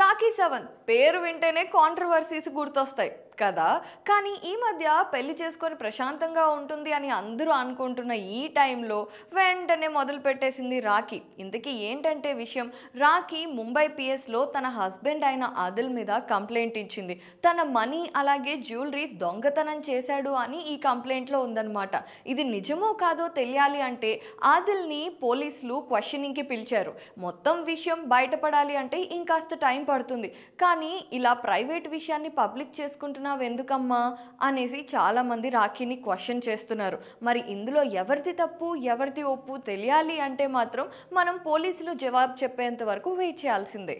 Rakhi seven పేరు వింటేనే controversies గుర్తొస్తాయి కదా కానీ ఈ మధ్య పెళ్లి చేసుకొని ప్రశాంతంగా ఉంటుంది అని అందరూ అనుకుంటున్న ఈ టైంలో వెంటనే మొదలు పెట్టేసింది రాఖీ ఇంతకీ ఏంటంటే విషయం రాఖీ ముంబై పిఎస్లో తన హస్బెండ్ అయిన ఆదిల్ మీద కంప్లైంట్ ఇచ్చింది తన మనీ అలాగే జ్యువెలరీ దొంగతనం చేశాడు అని ఈ కంప్లైంట్లో ఉందన్నమాట ఇది నిజమో కాదో తెలియాలి అంటే ఆదిల్ని పోలీసులు క్వశ్చనింగ్కి పిలిచారు మొత్తం విషయం బయటపడాలి అంటే ఇంకాస్త టైం పడుతుంది కానీ ఇలా ప్రైవేట్ విషయాన్ని పబ్లిక్ చేసుకుంటున్న చేస్తున్నావు ఎందుకమ్మా అనేసి చాలామంది రాఖీని క్వశ్చన్ చేస్తున్నారు మరి ఇందులో ఎవరిది తప్పు ఎవరిది ఒప్పు తెలియాలి అంటే మాత్రం మనం పోలీసులు జవాబు చెప్పేంత వరకు వెయిట్ చేయాల్సిందే